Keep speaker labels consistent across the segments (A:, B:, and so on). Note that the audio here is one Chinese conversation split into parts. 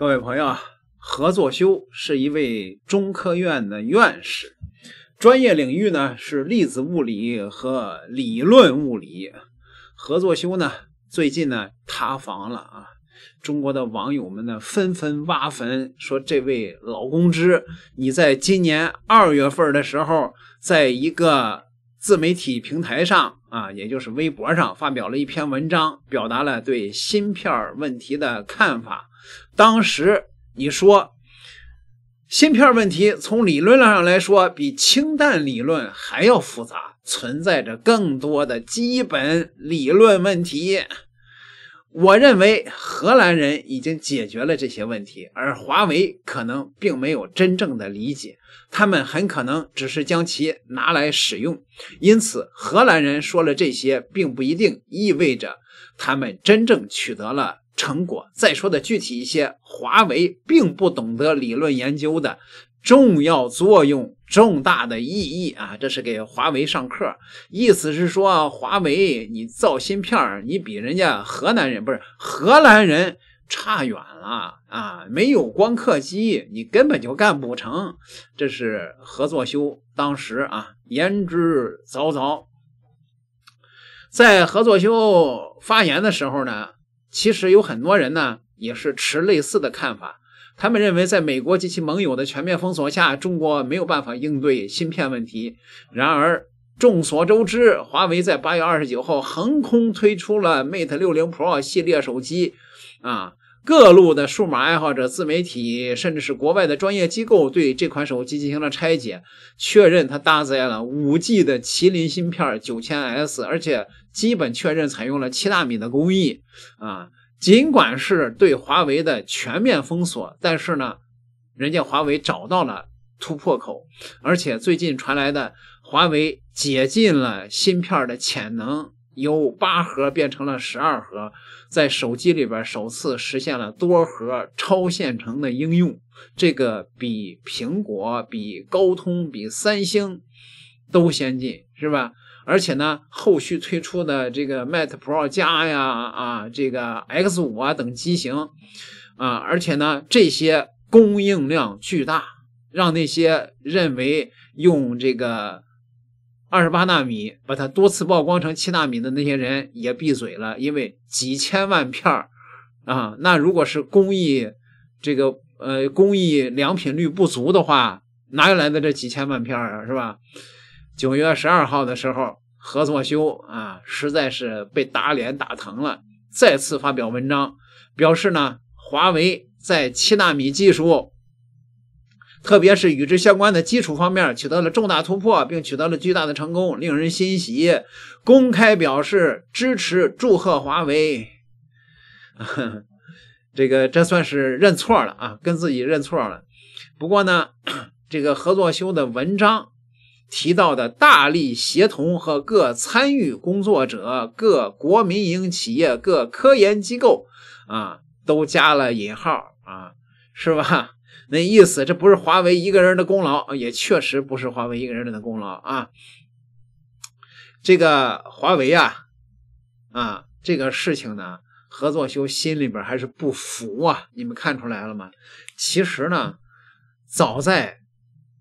A: 各位朋友，何作修是一位中科院的院士，专业领域呢是粒子物理和理论物理。何作修呢最近呢塌房了啊！中国的网友们呢纷纷挖坟，说这位老公知，你在今年二月份的时候，在一个自媒体平台上啊，也就是微博上发表了一篇文章，表达了对芯片问题的看法。当时你说，芯片问题从理论上来说比氢弹理论还要复杂，存在着更多的基本理论问题。我认为荷兰人已经解决了这些问题，而华为可能并没有真正的理解，他们很可能只是将其拿来使用。因此，荷兰人说了这些，并不一定意味着他们真正取得了。成果再说的具体一些，华为并不懂得理论研究的重要作用、重大的意义啊！这是给华为上课，意思是说，华为你造芯片你比人家河南人不是荷兰人差远了啊！没有光刻机，你根本就干不成。这是合作修，当时啊言之凿凿。在合作修发言的时候呢。其实有很多人呢，也是持类似的看法。他们认为，在美国及其盟友的全面封锁下，中国没有办法应对芯片问题。然而，众所周知，华为在八月二十九号横空推出了 Mate 六零 Pro 系列手机啊。各路的数码爱好者、自媒体，甚至是国外的专业机构，对这款手机进行了拆解，确认它搭载了五 G 的麒麟芯片九千 S，而且基本确认采用了七纳米的工艺。啊，尽管是对华为的全面封锁，但是呢，人家华为找到了突破口，而且最近传来的华为解禁了芯片的潜能。由八核变成了十二核，在手机里边首次实现了多核超线程的应用，这个比苹果、比高通、比三星都先进，是吧？而且呢，后续推出的这个 Mate Pro 加呀，啊，这个 X 五啊等机型啊，而且呢，这些供应量巨大，让那些认为用这个。二十八纳米，把它多次曝光成七纳米的那些人也闭嘴了，因为几千万片儿啊，那如果是工艺这个呃工艺良品率不足的话，哪有来的这几千万片儿啊，是吧？九月十二号的时候，合作修啊，实在是被打脸打疼了，再次发表文章，表示呢，华为在七纳米技术。特别是与之相关的基础方面取得了重大突破，并取得了巨大的成功，令人欣喜。公开表示支持、祝贺华为，这个这算是认错了啊，跟自己认错了。不过呢，这个合作修的文章提到的“大力协同”和各参与工作者、各国民营企业、各科研机构啊，都加了引号啊，是吧？那意思，这不是华为一个人的功劳，也确实不是华为一个人的功劳啊。这个华为啊，啊，这个事情呢，何作修心里边还是不服啊。你们看出来了吗？其实呢，早在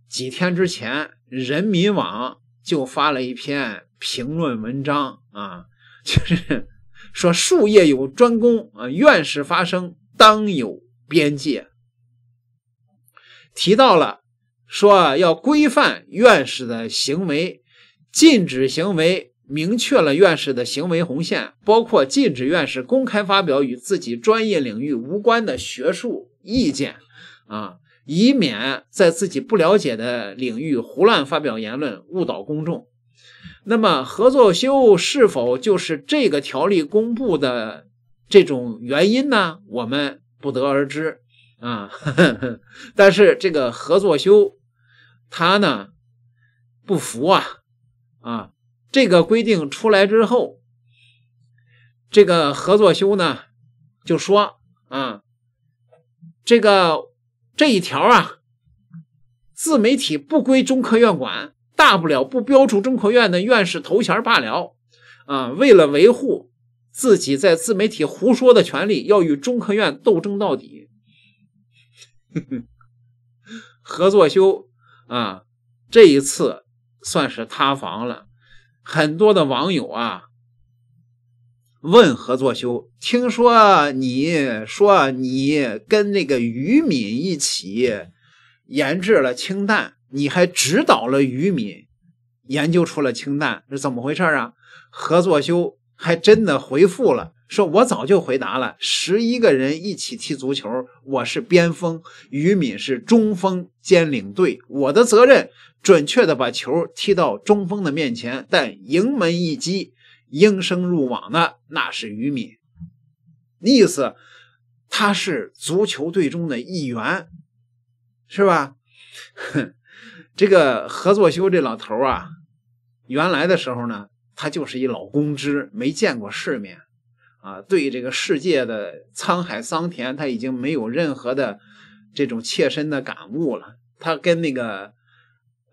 A: 几天之前，人民网就发了一篇评论文章啊，就是说术业有专攻啊，院士发声当有边界。提到了，说要规范院士的行为，禁止行为，明确了院士的行为红线，包括禁止院士公开发表与自己专业领域无关的学术意见，啊，以免在自己不了解的领域胡乱发表言论，误导公众。那么，合作修是否就是这个条例公布的这种原因呢？我们不得而知。啊，但是这个合作修他呢不服啊啊！这个规定出来之后，这个合作修呢就说啊，这个这一条啊，自媒体不归中科院管，大不了不标注中科院的院士头衔罢了啊！为了维护自己在自媒体胡说的权利，要与中科院斗争到底。合作修啊，这一次算是塌房了。很多的网友啊问合作修，听说你说你跟那个于敏一起研制了氢弹，你还指导了于敏研究出了氢弹，是怎么回事啊？合作修。还真的回复了，说我早就回答了，十一个人一起踢足球，我是边锋，于敏是中锋兼领队，我的责任准确的把球踢到中锋的面前，但迎门一击，应声入网的，那是于敏，意思他是足球队中的一员，是吧？哼，这个何作修这老头啊，原来的时候呢？他就是一老公知，没见过世面，啊，对这个世界的沧海桑田，他已经没有任何的这种切身的感悟了。他跟那个，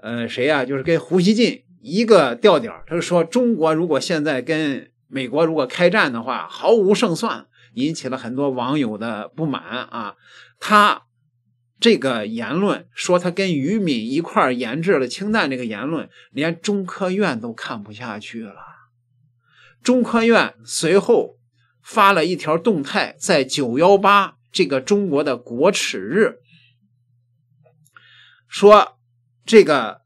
A: 呃，谁呀？就是跟胡锡进一个调调他就说中国如果现在跟美国如果开战的话，毫无胜算，引起了很多网友的不满啊。他。这个言论说他跟于敏一块儿研制了氢弹，这个言论连中科院都看不下去了。中科院随后发了一条动态，在九幺八这个中国的国耻日，说这个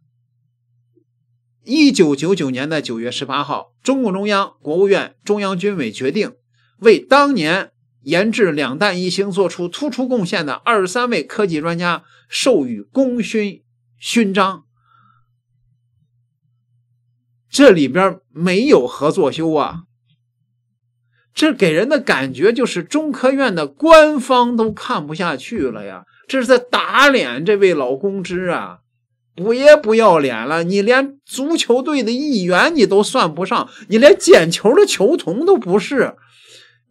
A: 一九九九年的九月十八号，中共中央、国务院、中央军委决定为当年。研制“两弹一星”做出突出贡献的二十三位科技专家授予功勋勋章，这里边没有合作修啊，这给人的感觉就是中科院的官方都看不下去了呀，这是在打脸这位老工知啊！别不要脸了，你连足球队的一员你都算不上，你连捡球的球童都不是。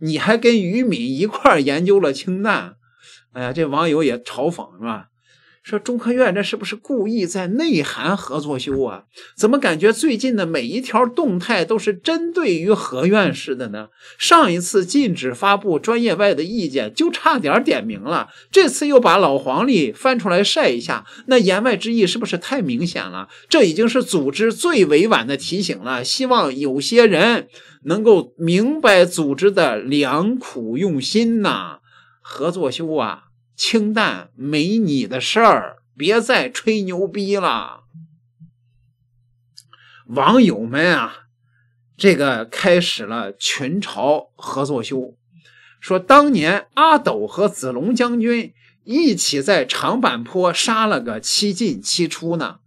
A: 你还跟于敏一块儿研究了氢弹，哎呀，这网友也嘲讽是吧？说中科院这是不是故意在内涵合作秀啊？怎么感觉最近的每一条动态都是针对于何院士的呢？上一次禁止发布专业外的意见就差点点名了，这次又把老黄历翻出来晒一下，那言外之意是不是太明显了？这已经是组织最委婉的提醒了，希望有些人。能够明白组织的良苦用心呐，合作修啊，清淡没你的事儿，别再吹牛逼了。网友们啊，这个开始了群嘲合作修，说当年阿斗和子龙将军一起在长坂坡杀了个七进七出呢，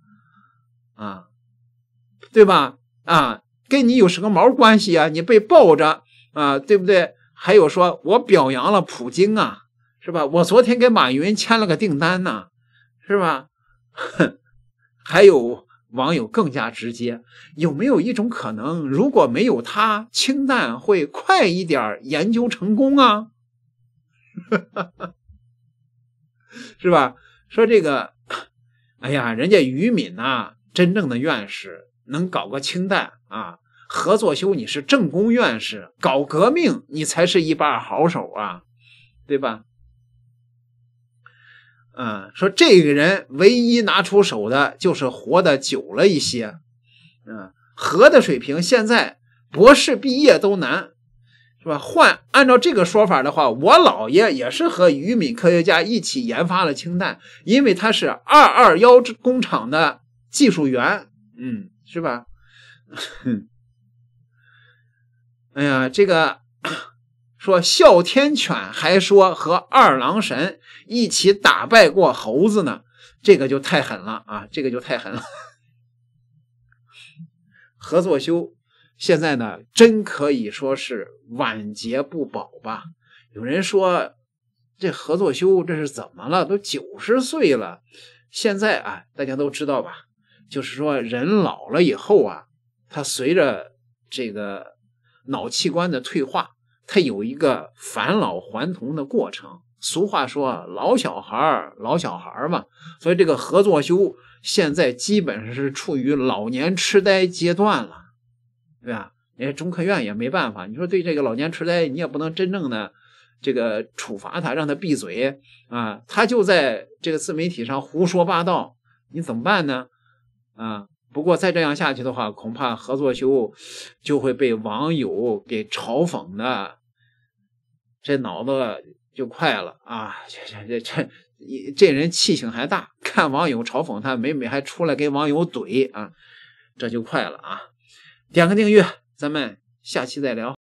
A: 啊，对吧？啊。跟你有什么毛关系啊？你被抱着啊，对不对？还有说，我表扬了普京啊，是吧？我昨天跟马云签了个订单呢，是吧？哼，还有网友更加直接，有没有一种可能，如果没有他，氢弹会快一点研究成功啊？是吧？说这个，哎呀，人家于敏呐，真正的院士，能搞个氢弹啊？何作修，你是正工院士，搞革命你才是一把好手啊，对吧？嗯，说这个人唯一拿出手的就是活得久了一些，嗯，何的水平现在博士毕业都难，是吧？换按照这个说法的话，我姥爷也是和于敏科学家一起研发了氢弹，因为他是二二幺工厂的技术员，嗯，是吧？哼。哎呀，这个说哮天犬还说和二郎神一起打败过猴子呢，这个就太狠了啊！这个就太狠了。合作修现在呢，真可以说是晚节不保吧？有人说这合作修这是怎么了？都九十岁了，现在啊，大家都知道吧？就是说人老了以后啊，他随着这个。脑器官的退化，它有一个返老还童的过程。俗话说“老小孩儿，老小孩儿”嘛，所以这个合作修现在基本上是处于老年痴呆阶段了，对吧？人家中科院也没办法。你说对这个老年痴呆，你也不能真正的这个处罚他，让他闭嘴啊？他就在这个自媒体上胡说八道，你怎么办呢？啊？不过再这样下去的话，恐怕合作修就会被网友给嘲讽的，这脑子就快了啊！这这这这这人气性还大，看网友嘲讽他，每每还出来给网友怼啊，这就快了啊！点个订阅，咱们下期再聊。